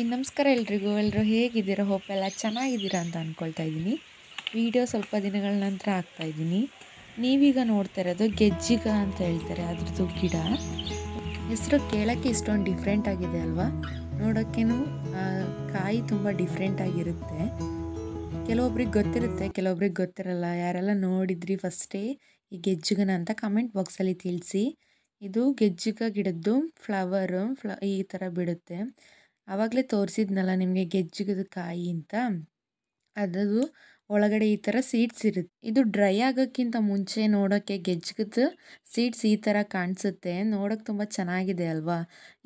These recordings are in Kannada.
ಹಾಯ್ ನಮಸ್ಕಾರ ಎಲ್ರಿಗೂ ಎಲ್ಲರೂ ಹೇಗಿದ್ದೀರಾ ಹೋಪೆಲ್ಲ ಚೆನ್ನಾಗಿದ್ದೀರಾ ಅಂತ ಅಂದ್ಕೊಳ್ತಾ ಇದ್ದೀನಿ ವಿಡಿಯೋ ಸ್ವಲ್ಪ ದಿನಗಳ ನಂತರ ಆಗ್ತಾ ಇದ್ದೀನಿ ನೀವೀಗ ನೋಡ್ತಾ ಇರೋದು ಗೆಜ್ಜಿಗ ಅಂತ ಹೇಳ್ತಾರೆ ಅದ್ರದ್ದು ಗಿಡ ಹೆಸರು ಕೇಳೋಕ್ಕೆ ಇಷ್ಟೊಂದು ಡಿಫ್ರೆಂಟ್ ಆಗಿದೆ ಅಲ್ವಾ ನೋಡೋಕ್ಕೇನು ಕಾಯಿ ತುಂಬ ಡಿಫ್ರೆಂಟ್ ಆಗಿರುತ್ತೆ ಕೆಲವೊಬ್ರಿಗೆ ಗೊತ್ತಿರುತ್ತೆ ಕೆಲವೊಬ್ರಿಗೆ ಗೊತ್ತಿರಲ್ಲ ಯಾರೆಲ್ಲ ನೋಡಿದ್ರಿ ಫಸ್ಟೇ ಈ ಗೆಜ್ಜಿಗನ ಅಂತ ಕಮೆಂಟ್ ಬಾಕ್ಸಲ್ಲಿ ತಿಳಿಸಿ ಇದು ಗೆಜ್ಜಿಗ ಗಿಡದ್ದು ಫ್ಲವರು ಫ್ಲ ಈ ಥರ ಬಿಡುತ್ತೆ ಆವಾಗಲೇ ತೋರಿಸಿದ್ನಲ್ಲ ನಿಮಗೆ ಗೆಜ್ಜಗದ ಕಾಯಿ ಅಂತ ಅದು ಒಳಗಡೆ ಈ ಥರ ಸೀಡ್ಸ್ ಇರುತ್ತೆ ಇದು ಡ್ರೈ ಆಗೋಕ್ಕಿಂತ ಮುಂಚೆ ನೋಡೋಕ್ಕೆ ಗೆಜ್ಜಗದ ಸೀಡ್ಸ್ ಈ ಥರ ಕಾಣಿಸುತ್ತೆ ನೋಡೋಕ್ಕೆ ತುಂಬ ಚೆನ್ನಾಗಿದೆ ಅಲ್ವಾ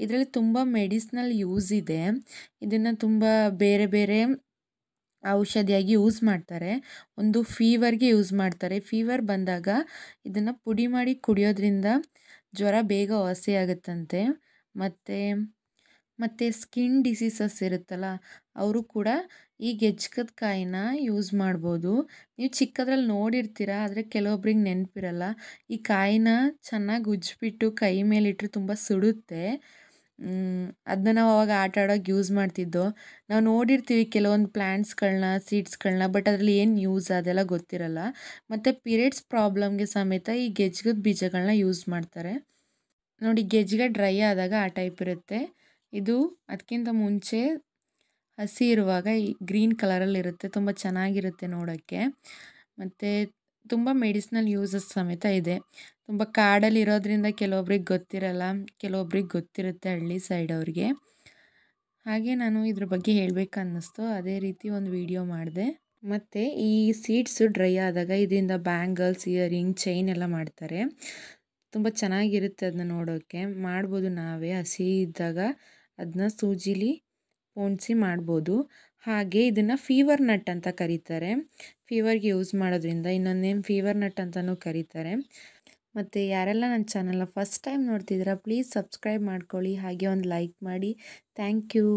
ಇದರಲ್ಲಿ ತುಂಬ ಮೆಡಿಸ್ನಲ್ ಯೂಸ್ ಇದೆ ಇದನ್ನು ತುಂಬ ಬೇರೆ ಬೇರೆ ಔಷಧಿಯಾಗಿ ಯೂಸ್ ಮಾಡ್ತಾರೆ ಒಂದು ಫೀವರ್ಗೆ ಯೂಸ್ ಮಾಡ್ತಾರೆ ಫೀವರ್ ಬಂದಾಗ ಇದನ್ನು ಪುಡಿ ಮಾಡಿ ಕುಡಿಯೋದ್ರಿಂದ ಜ್ವರ ಬೇಗ ವಾಸಿ ಮತ್ತು ಮತ್ತು ಸ್ಕಿನ್ ಡಿಸೀಸಸ್ ಇರುತ್ತಲ್ಲ ಅವರು ಕೂಡ ಈ ಗೆಜ್ಕದ ಕಾಯಿನ ಯೂಸ್ ಮಾಡ್ಬೋದು ನೀವು ಚಿಕ್ಕದ್ರಲ್ಲಿ ನೋಡಿರ್ತೀರ ಆದರೆ ಕೆಲವೊಬ್ರಿಗೆ ನೆನಪಿರಲ್ಲ ಈ ಕಾಯಿನ ಚೆನ್ನಾಗಿ ಉಜ್ಜಿಬಿಟ್ಟು ಕೈ ಮೇಲಿಟ್ಟರೆ ತುಂಬ ಸುಡುತ್ತೆ ಅದನ್ನ ನಾವು ಅವಾಗ ಆಟ ಆಡೋಕೆ ಯೂಸ್ ಮಾಡ್ತಿದ್ದೋ ನಾವು ನೋಡಿರ್ತೀವಿ ಕೆಲವೊಂದು ಪ್ಲ್ಯಾಂಟ್ಸ್ಗಳನ್ನ ಸೀಡ್ಸ್ಗಳನ್ನ ಬಟ್ ಅದರಲ್ಲಿ ಏನು ಯೂಸ್ ಅದೆಲ್ಲ ಗೊತ್ತಿರಲ್ಲ ಮತ್ತು ಪೀರಿಯಡ್ಸ್ ಪ್ರಾಬ್ಲಮ್ಗೆ ಸಮೇತ ಈ ಗೆಜ್ಗದ ಬೀಜಗಳನ್ನ ಯೂಸ್ ಮಾಡ್ತಾರೆ ನೋಡಿ ಗೆಜ್ಜೆಗೆ ಡ್ರೈ ಆದಾಗ ಆ ಟೈಪ್ ಇರುತ್ತೆ ಇದು ಅದಕ್ಕಿಂತ ಮುಂಚೆ ಹಸಿ ಇರುವಾಗ ಈ ಗ್ರೀನ್ ಇರುತ್ತೆ ತುಂಬ ಚೆನ್ನಾಗಿರುತ್ತೆ ನೋಡೋಕ್ಕೆ ಮತ್ತು ತುಂಬ ಮೆಡಿಸ್ನಲ್ ಯೂಸಸ್ ಸಮೇತ ಇದೆ ತುಂಬ ಕಾಡಲ್ಲಿ ಇರೋದ್ರಿಂದ ಕೆಲವೊಬ್ರಿಗೆ ಗೊತ್ತಿರಲ್ಲ ಕೆಲವೊಬ್ರಿಗೆ ಗೊತ್ತಿರುತ್ತೆ ಹಳ್ಳಿ ಸೈಡ್ ಅವ್ರಿಗೆ ಹಾಗೆ ನಾನು ಇದ್ರ ಬಗ್ಗೆ ಹೇಳಬೇಕು ಅನ್ನಿಸ್ತು ಅದೇ ರೀತಿ ಒಂದು ವಿಡಿಯೋ ಮಾಡಿದೆ ಮತ್ತು ಈ ಸೀಡ್ಸು ಡ್ರೈ ಆದಾಗ ಇದರಿಂದ ಬ್ಯಾಂಗಲ್ಸ್ ಇಯರಿಂಗ್ ಚೈನ್ ಎಲ್ಲ ಮಾಡ್ತಾರೆ ತುಂಬ ಚೆನ್ನಾಗಿರುತ್ತೆ ಅದನ್ನ ನೋಡೋಕ್ಕೆ ಮಾಡ್ಬೋದು ನಾವೇ ಹಸಿ ಇದ್ದಾಗ ಅದನ್ನ ಸೂಜಿಲಿ ಪೋಣಿಸಿ ಮಾಡ್ಬೋದು ಹಾಗೆ ಇದನ್ನು ಫೀವರ್ ನಟ್ ಅಂತ ಕರೀತಾರೆ ಫೀವರ್ಗೆ ಯೂಸ್ ಮಾಡೋದ್ರಿಂದ ಇನ್ನೊಂದು ನೇಮ್ ಫೀವರ್ ನಟ್ ಅಂತಲೂ ಕರೀತಾರೆ ಮತ್ತು ಯಾರೆಲ್ಲ ನನ್ನ ಚಾನಲ್ನ ಫಸ್ಟ್ ಟೈಮ್ ನೋಡ್ತಿದ್ದೀರಾ ಪ್ಲೀಸ್ ಸಬ್ಸ್ಕ್ರೈಬ್ ಮಾಡ್ಕೊಳ್ಳಿ ಹಾಗೆ ಒಂದು ಲೈಕ್ ಮಾಡಿ ಥ್ಯಾಂಕ್ ಯು